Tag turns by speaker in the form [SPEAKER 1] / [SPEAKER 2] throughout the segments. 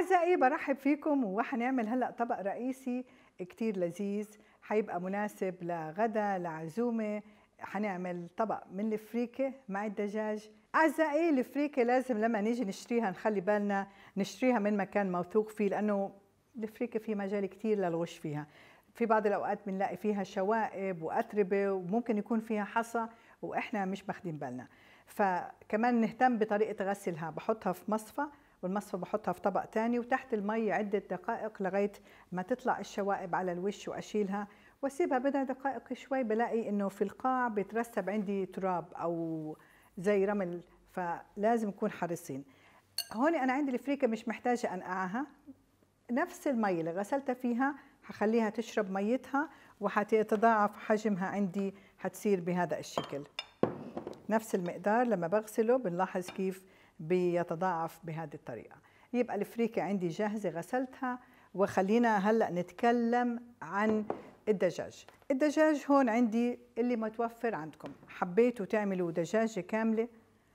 [SPEAKER 1] أعزائي برحب فيكم وحنعمل هلأ طبق رئيسي كتير لذيذ حيبقى مناسب لغدا لعزومة حنعمل طبق من الفريكة مع الدجاج أعزائي الفريكة لازم لما نيجي نشتريها نخلي بالنا نشتريها من مكان موثوق فيه لأنه الفريكة في مجال كتير للغش فيها في بعض الأوقات بنلاقي فيها شوائب وأتربة وممكن يكون فيها حصى وإحنا مش ماخدين بالنا فكمان نهتم بطريقة غسلها بحطها في مصفى والمصفى بحطها في طبق تاني وتحت المي عدة دقائق لغاية ما تطلع الشوائب على الوش وأشيلها واسيبها بضع دقائق شوي بلاقي انه في القاع بيترسب عندي تراب او زي رمل فلازم نكون حريصين هون انا عندي الفريكه مش محتاجه انقعها نفس المي اللي غسلتها فيها هخليها تشرب ميتها وحتتضاعف حجمها عندي حتصير بهذا الشكل نفس المقدار لما بغسله بنلاحظ كيف بيتضاعف بهذه الطريقه يبقى الفريكه عندي جاهزه غسلتها وخلينا هلا نتكلم عن الدجاج الدجاج هون عندي اللي متوفر عندكم حبيتوا تعملوا دجاجه كامله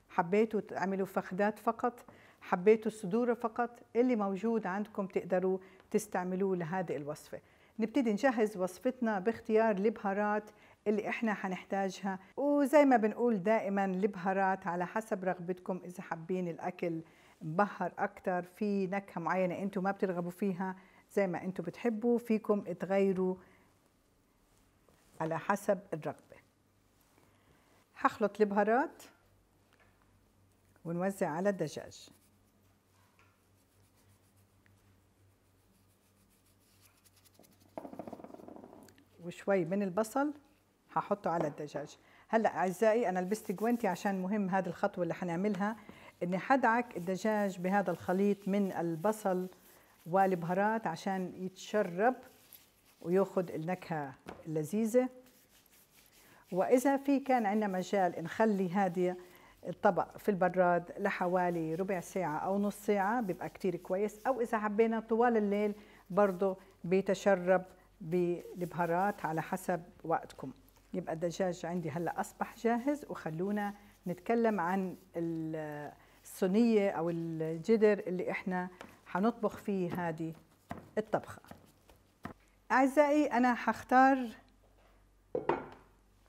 [SPEAKER 1] حبيتوا تعملوا فخدات فقط حبيتوا الصدور فقط اللي موجود عندكم تقدروا تستعملوه لهذه الوصفه نبتدي نجهز وصفتنا باختيار البهارات اللي احنا حنحتاجها وزي ما بنقول دائما البهارات على حسب رغبتكم اذا حابين الاكل مبهر اكتر في نكهه معينه انتم ما بترغبوا فيها زي ما انتم بتحبوا فيكم تغيروا على حسب الرغبه هخلط البهارات ونوزع على الدجاج وشوي من البصل هحطه على الدجاج هلا اعزائي انا لبست جوانتي عشان مهم هذه الخطوه اللي حنعملها اني حدعك الدجاج بهذا الخليط من البصل والبهارات عشان يتشرب وياخذ النكهه اللذيذه واذا في كان عندنا مجال نخلي هذه الطبق في البراد لحوالي ربع ساعة أو نص ساعة بيبقى كتير كويس أو إذا حبينا طوال الليل برضه بيتشرب بالبهارات على حسب وقتكم يبقى الدجاج عندي هلا اصبح جاهز وخلونا نتكلم عن الصينيه او الجدر اللي احنا حنطبخ فيه هذه الطبخه اعزائي انا حختار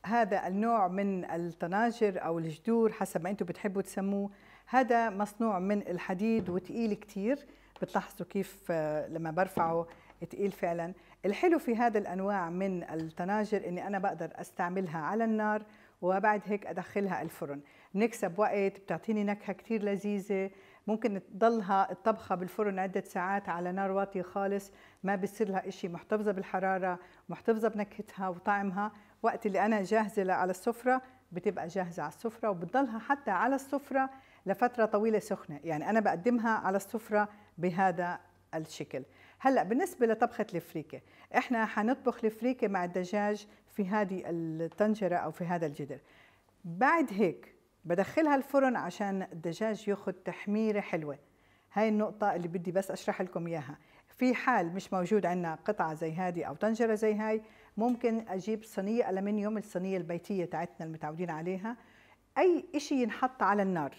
[SPEAKER 1] هذا النوع من الطناجر او الجدور حسب ما انتم بتحبوا تسموه هذا مصنوع من الحديد وتقيل كتير بتلاحظوا كيف لما برفعه تقيل فعلا الحلو في هذا الانواع من الطناجر اني انا بقدر استعملها على النار وبعد هيك ادخلها الفرن نكسب وقت بتعطيني نكهه كثير لذيذه ممكن تضلها الطبخه بالفرن عده ساعات على نار واطيه خالص ما بيصير لها شيء محتفظه بالحراره محتفظه بنكهتها وطعمها وقت اللي انا جاهزه على السفره بتبقى جاهزه على السفره وبتضلها حتى على السفره لفتره طويله سخنه يعني انا بقدمها على السفره بهذا الشكل هلا بالنسبه لطبخه الفريكه احنا حنطبخ الفريكه مع الدجاج في هذه الطنجره او في هذا الجدر بعد هيك بدخلها الفرن عشان الدجاج ياخذ تحميره حلوه هاي النقطة اللي بدي بس أشرح لكم إياها في حال مش موجود عندنا قطعة زي هذه أو طنجرة زي هاي ممكن أجيب صينية ألمنيوم الصينية البيتية تاعتنا المتعودين عليها أي إشي ينحط على النار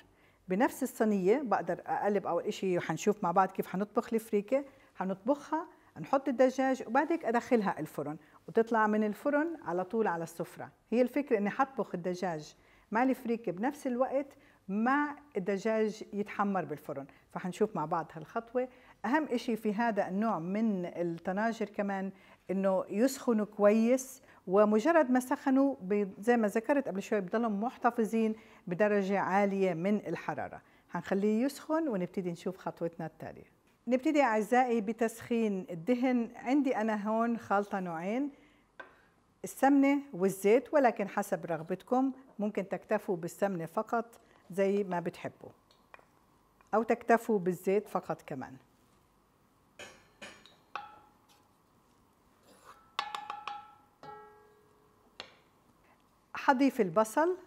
[SPEAKER 1] بنفس الصينية بقدر أقلب أول إشي وحنشوف مع بعض كيف حنطبخ الفريكة هنطبخها نحط الدجاج وبعدك ادخلها الفرن وتطلع من الفرن على طول على السفره هي الفكره اني حطبخ الدجاج مع الفريكه بنفس الوقت مع الدجاج يتحمر بالفرن فحنشوف مع بعض هالخطوه اهم اشي في هذا النوع من الطناجر كمان انه يسخنوا كويس ومجرد ما سخنوا زي ما ذكرت قبل شوي بضلهم محتفظين بدرجه عاليه من الحراره هنخليه يسخن ونبتدي نشوف خطوتنا التاليه نبتدي أعزائي بتسخين الدهن عندي أنا هون خلطة نوعين السمنة والزيت ولكن حسب رغبتكم ممكن تكتفوا بالسمنة فقط زي ما بتحبوا أو تكتفوا بالزيت فقط كمان حضيف البصل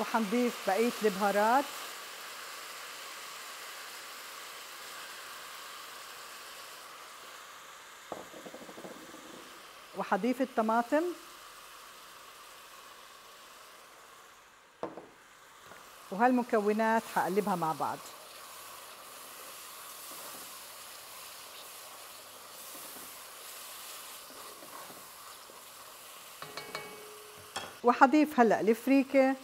[SPEAKER 1] وحنضيف بقية البهارات وحضيف الطماطم وهالمكونات حقلبها مع بعض وحضيف هلا الفريكه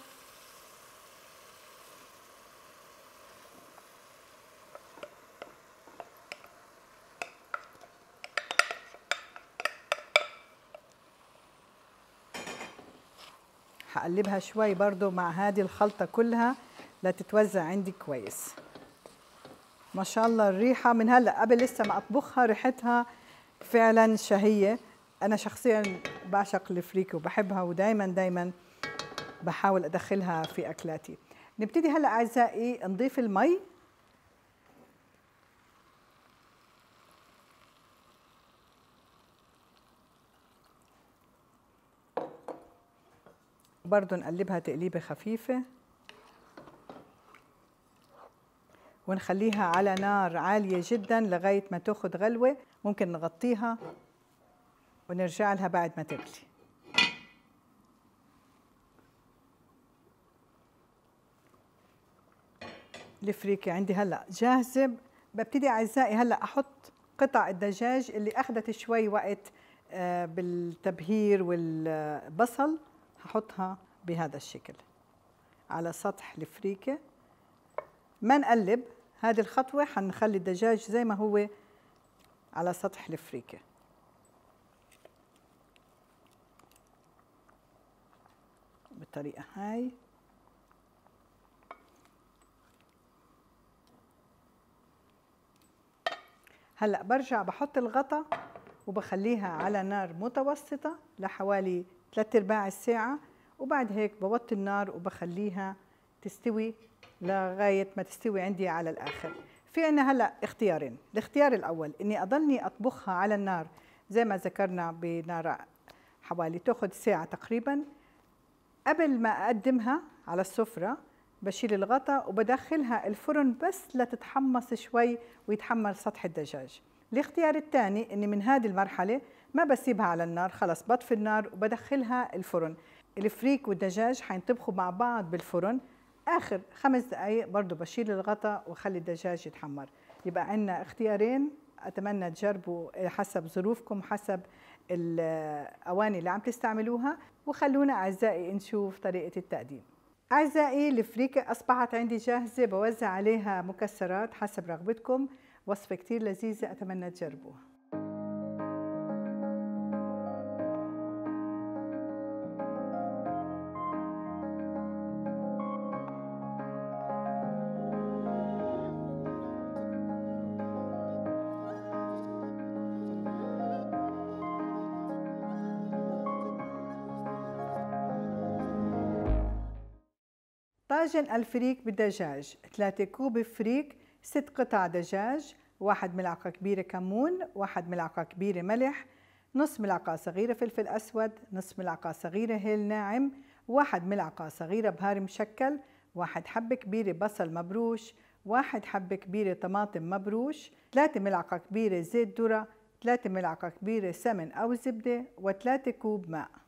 [SPEAKER 1] هقلبها شوي برضو مع هذه الخلطة كلها لتتوزع عندي كويس ما شاء الله الريحة من هلأ قبل لسه ما أطبخها ريحتها فعلا شهية أنا شخصيا بعشق الفريك وبحبها ودايما دايما بحاول أدخلها في أكلاتي نبتدي هلأ أعزائي نضيف المي برضو نقلبها تقليبة خفيفة ونخليها على نار عالية جدا لغاية ما تاخد غلوة ممكن نغطيها ونرجع لها بعد ما تغلي الفريكة عندي هلأ جاهزة ببتدي أعزائي هلأ أحط قطع الدجاج اللي أخذت شوي وقت آه، بالتبهير والبصل هحطها بهذا الشكل على سطح الفريكة ما نقلب هذه الخطوة هنخلي الدجاج زي ما هو على سطح الفريكة بالطريقة هاي هلا برجع بحط الغطا وبخليها على نار متوسطة لحوالي ثلاث ارباع الساعه وبعد هيك بوطي النار وبخليها تستوي لغايه ما تستوي عندي على الاخر في عنا هلا اختيارين الاختيار الاول اني اضلني اطبخها على النار زي ما ذكرنا بنار حوالي تاخذ ساعه تقريبا قبل ما اقدمها على السفره بشيل الغطاء وبدخلها الفرن بس لتتحمص شوي ويتحمر سطح الدجاج الاختيار الثاني اني من هذه المرحله ما بسيبها على النار خلص بطفي النار وبدخلها الفرن الفريك والدجاج حينطبخوا مع بعض بالفرن اخر خمس دقائق برضو بشيل الغطا واخلي الدجاج يتحمر يبقى عندنا اختيارين اتمنى تجربوا حسب ظروفكم حسب الاواني اللي عم تستعملوها وخلونا اعزائي نشوف طريقه التقديم اعزائي الفريكه اصبحت عندي جاهزه بوزع عليها مكسرات حسب رغبتكم وصفه كتير لذيذه اتمنى تجربوها طاجن الفريك بالدجاج 3 كوب فريك 6 قطع دجاج 1 ملعقة كبيرة كمون 1 ملعقة كبيرة ملح نص ملعقة صغيرة فلفل أسود نص ملعقة صغيرة هيل ناعم 1 ملعقة صغيرة بهار مشكل 1 حبة كبيرة بصل مبروش 1 حبة كبيرة طماطم مبروش 3 ملعقة كبيرة زيت ذرة 3 ملعقة كبيرة سمن أو زبدة و3 كوب ماء